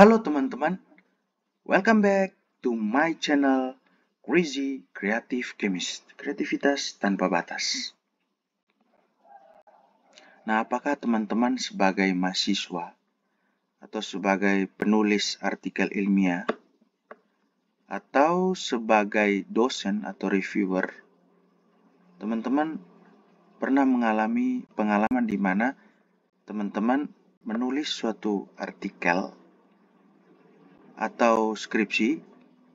Halo teman-teman, welcome back to my channel Crazy Creative Chemist, kreativitas tanpa batas. Nah, apakah teman-teman sebagai mahasiswa atau sebagai penulis artikel ilmiah atau sebagai dosen atau reviewer, teman-teman pernah mengalami pengalaman di mana teman-teman menulis suatu artikel atau skripsi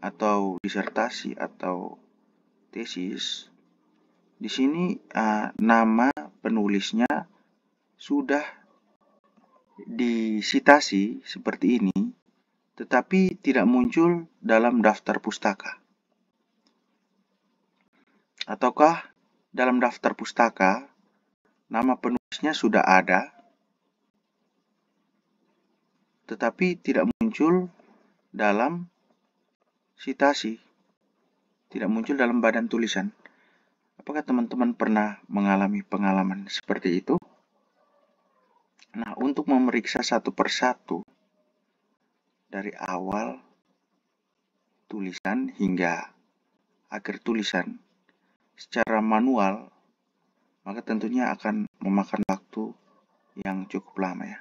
atau disertasi atau tesis di sini uh, nama penulisnya sudah disitasi seperti ini tetapi tidak muncul dalam daftar pustaka ataukah dalam daftar pustaka nama penulisnya sudah ada tetapi tidak muncul dalam sitasi, tidak muncul dalam badan tulisan. Apakah teman-teman pernah mengalami pengalaman seperti itu? Nah, untuk memeriksa satu persatu dari awal tulisan hingga akhir tulisan secara manual, maka tentunya akan memakan waktu yang cukup lama ya.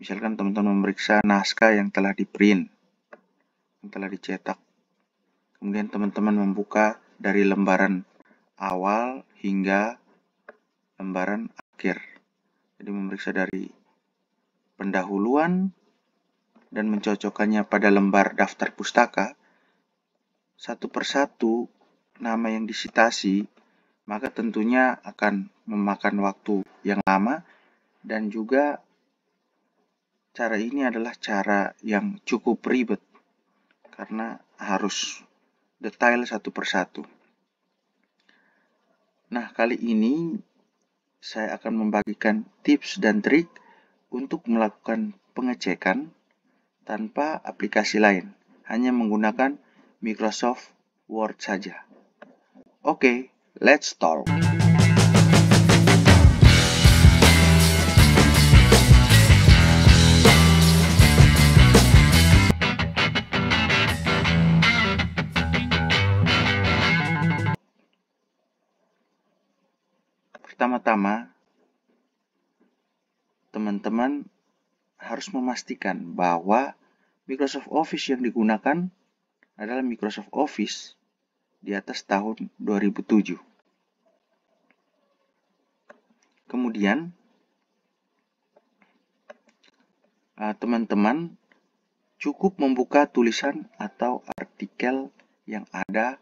Misalkan teman-teman memeriksa naskah yang telah di-print yang telah dicetak. Kemudian teman-teman membuka dari lembaran awal hingga lembaran akhir. Jadi memeriksa dari pendahuluan dan mencocokkannya pada lembar daftar pustaka satu persatu nama yang disitasi, maka tentunya akan memakan waktu yang lama dan juga cara ini adalah cara yang cukup ribet karena harus detail satu persatu. Nah, kali ini saya akan membagikan tips dan trik untuk melakukan pengecekan tanpa aplikasi lain, hanya menggunakan Microsoft Word saja. Oke, okay, let's talk. Pertama-tama, teman-teman harus memastikan bahwa Microsoft Office yang digunakan adalah Microsoft Office di atas tahun 2007. Kemudian, eh, teman-teman cukup membuka tulisan atau artikel yang ada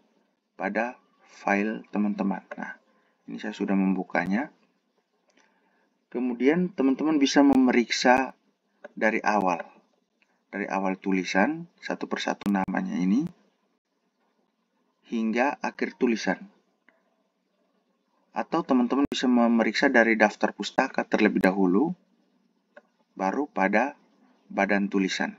pada file teman-teman. Nah, ini saya sudah membukanya. Kemudian teman-teman bisa memeriksa dari awal. Dari awal tulisan, satu persatu namanya ini, hingga akhir tulisan. Atau teman-teman bisa memeriksa dari daftar pustaka terlebih dahulu, baru pada badan tulisan.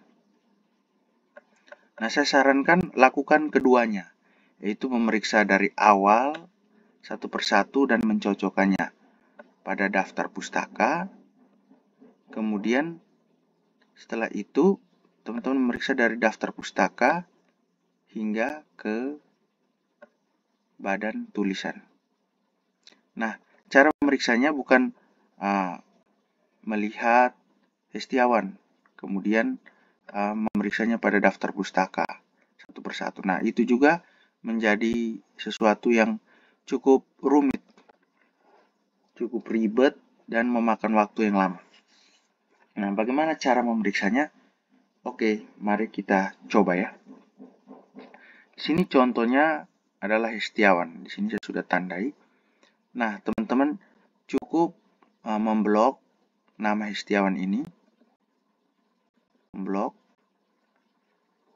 Nah, saya sarankan lakukan keduanya, yaitu memeriksa dari awal satu persatu dan mencocokkannya pada daftar pustaka. Kemudian setelah itu teman-teman memeriksa dari daftar pustaka hingga ke badan tulisan. Nah, cara memeriksanya bukan uh, melihat Hestiawan, kemudian uh, memeriksanya pada daftar pustaka satu persatu. Nah, itu juga menjadi sesuatu yang cukup rumit, cukup ribet, dan memakan waktu yang lama. Nah, bagaimana cara memeriksanya? Oke, mari kita coba ya. Di sini contohnya adalah Hestiawan. Di sini saya sudah tandai. Nah, teman-teman cukup eh, memblok nama Hestiawan ini. Memblok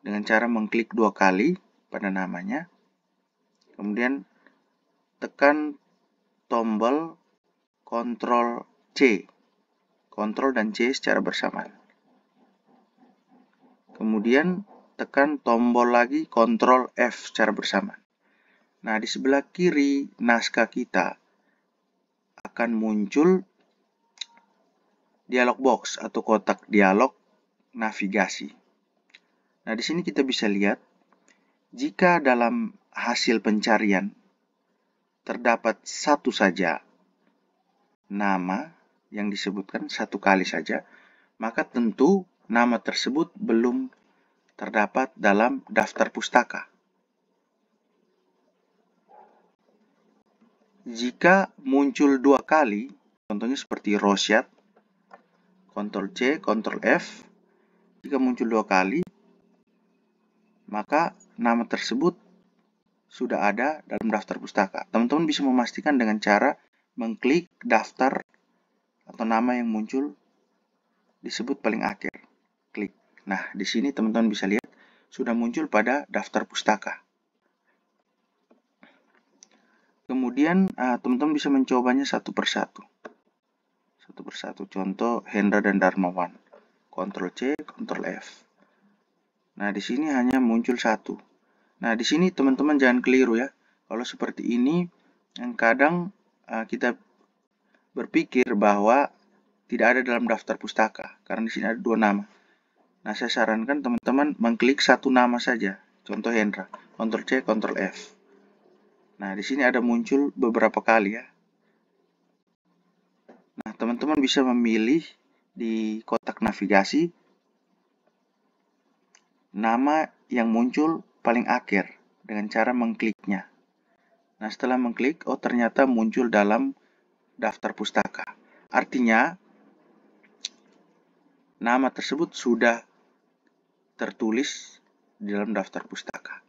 dengan cara mengklik dua kali pada namanya. Kemudian tekan tombol Ctrl C. Ctrl dan C secara bersamaan. Kemudian tekan tombol lagi Ctrl F secara bersamaan. Nah, di sebelah kiri naskah kita akan muncul dialog box atau kotak dialog navigasi. Nah, di sini kita bisa lihat jika dalam hasil pencarian terdapat satu saja nama yang disebutkan satu kali saja, maka tentu nama tersebut belum terdapat dalam daftar pustaka. Jika muncul dua kali, contohnya seperti Rosyad, Ctrl C, Ctrl F, jika muncul dua kali, maka nama tersebut sudah ada dalam daftar pustaka. Teman-teman bisa memastikan dengan cara mengklik daftar atau nama yang muncul disebut paling akhir. Klik. Nah, di sini teman-teman bisa lihat sudah muncul pada daftar pustaka. Kemudian eh, teman-teman bisa mencobanya satu persatu. Satu persatu. Contoh Hendra dan Darmawan. Ctrl C, Ctrl F. Nah, di sini hanya muncul satu. Nah, di sini teman-teman jangan keliru ya. Kalau seperti ini, yang kadang uh, kita berpikir bahwa tidak ada dalam daftar pustaka, karena di sini ada dua nama. Nah, saya sarankan teman-teman mengklik satu nama saja. Contoh Hendra, Ctrl C, Ctrl F. Nah, di sini ada muncul beberapa kali ya. Nah, teman-teman bisa memilih di kotak navigasi nama yang muncul paling akhir dengan cara mengkliknya. Nah, setelah mengklik, oh ternyata muncul dalam daftar pustaka. Artinya, nama tersebut sudah tertulis di dalam daftar pustaka.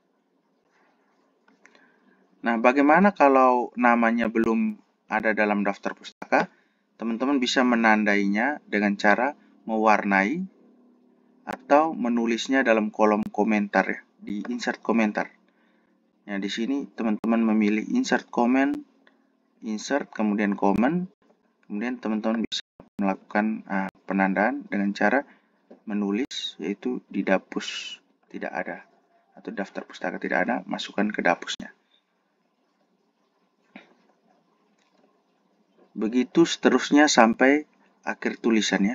Nah, bagaimana kalau namanya belum ada dalam daftar pustaka? Teman-teman bisa menandainya dengan cara mewarnai atau menulisnya dalam kolom komentar ya di insert komentar. Nah, di sini teman-teman memilih insert komen, insert, kemudian komen, Kemudian teman-teman bisa melakukan uh, penandaan dengan cara menulis yaitu di dapus tidak ada atau daftar pustaka tidak ada, masukkan ke dapusnya. Begitu seterusnya sampai akhir tulisannya.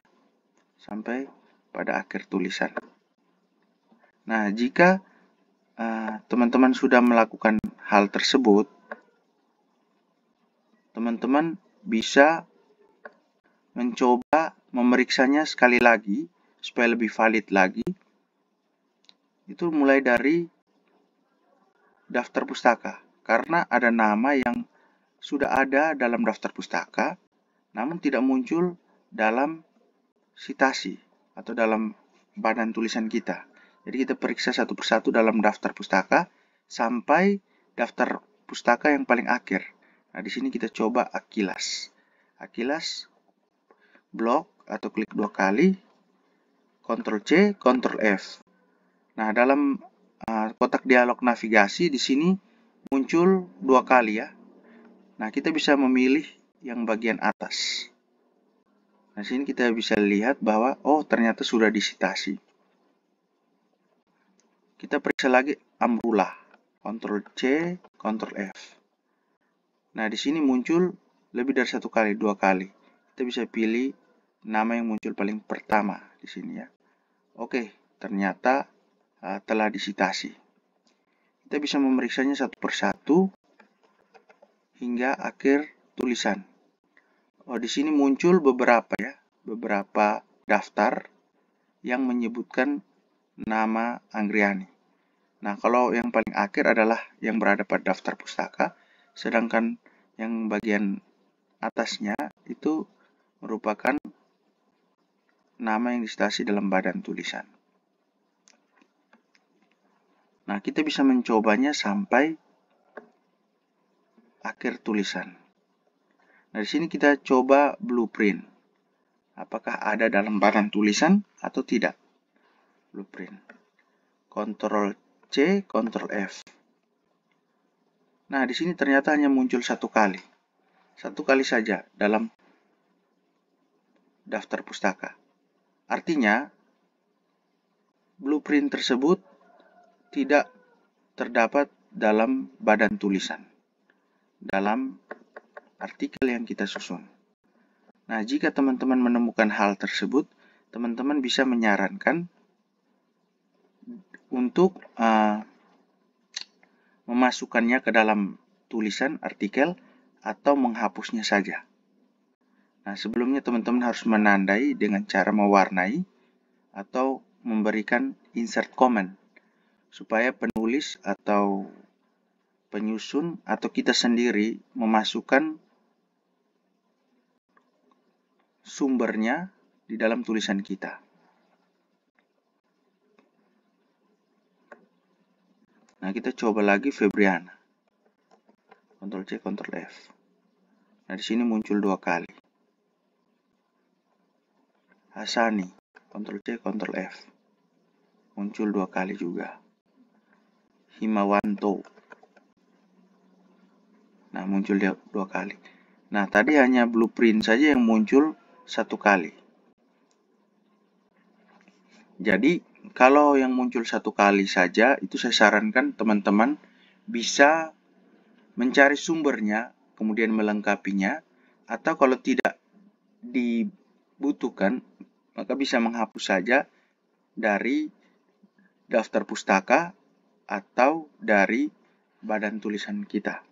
Sampai pada akhir tulisan. Nah, jika Eh, teman-teman sudah melakukan hal tersebut, teman-teman bisa mencoba memeriksanya sekali lagi supaya lebih valid lagi. Itu mulai dari daftar pustaka karena ada nama yang sudah ada dalam daftar pustaka namun tidak muncul dalam sitasi atau dalam badan tulisan kita. Jadi kita periksa satu persatu dalam daftar pustaka sampai daftar pustaka yang paling akhir. Nah, di sini kita coba Akilas. Akilas blok atau klik dua kali, Ctrl C, Ctrl F. Nah, dalam uh, kotak dialog navigasi di sini muncul dua kali ya. Nah, kita bisa memilih yang bagian atas. Nah, sini kita bisa lihat bahwa oh ternyata sudah disitasi. Kita periksa lagi amrullah. Ctrl C, Ctrl F. Nah, di sini muncul lebih dari satu kali, dua kali. Kita bisa pilih nama yang muncul paling pertama di sini ya. Oke, ternyata uh, telah disitasi. Kita bisa memeriksanya satu persatu hingga akhir tulisan. Oh, di sini muncul beberapa ya, beberapa daftar yang menyebutkan nama Anggriani. Nah, kalau yang paling akhir adalah yang berada pada daftar pustaka, sedangkan yang bagian atasnya itu merupakan nama yang disitasi dalam badan tulisan. Nah, kita bisa mencobanya sampai akhir tulisan. Nah, di sini kita coba blueprint. Apakah ada dalam badan tulisan atau tidak? blueprint. Ctrl C, Ctrl F. Nah, di sini ternyata hanya muncul satu kali. Satu kali saja dalam daftar pustaka. Artinya, blueprint tersebut tidak terdapat dalam badan tulisan, dalam artikel yang kita susun. Nah, jika teman-teman menemukan hal tersebut, teman-teman bisa menyarankan untuk uh, memasukkannya ke dalam tulisan artikel atau menghapusnya saja. Nah, sebelumnya teman-teman harus menandai dengan cara mewarnai atau memberikan insert comment supaya penulis atau penyusun atau kita sendiri memasukkan sumbernya di dalam tulisan kita. Nah, kita coba lagi Febriana. Ctrl C, Ctrl F. Nah, di sini muncul dua kali. Hasani, Ctrl C, Ctrl F. Muncul dua kali juga. Himawanto. Nah, muncul dia dua kali. Nah, tadi hanya blueprint saja yang muncul satu kali. Jadi, kalau yang muncul satu kali saja, itu saya sarankan teman-teman bisa mencari sumbernya, kemudian melengkapinya, atau kalau tidak dibutuhkan, maka bisa menghapus saja dari daftar pustaka atau dari badan tulisan kita.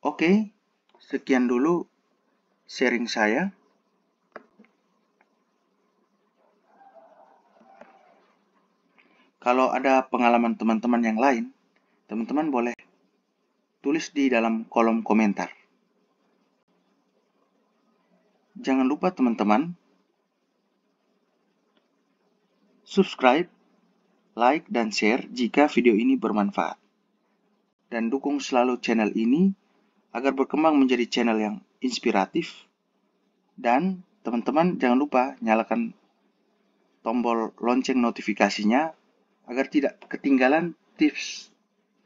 Oke, sekian dulu sharing saya. Kalau ada pengalaman teman-teman yang lain, teman-teman boleh tulis di dalam kolom komentar. Jangan lupa teman-teman, subscribe, like, dan share jika video ini bermanfaat. Dan dukung selalu channel ini agar berkembang menjadi channel yang inspiratif. Dan teman-teman jangan lupa nyalakan tombol lonceng notifikasinya agar tidak ketinggalan tips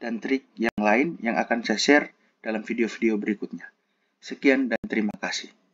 dan trik yang lain yang akan saya share dalam video-video berikutnya. Sekian dan terima kasih.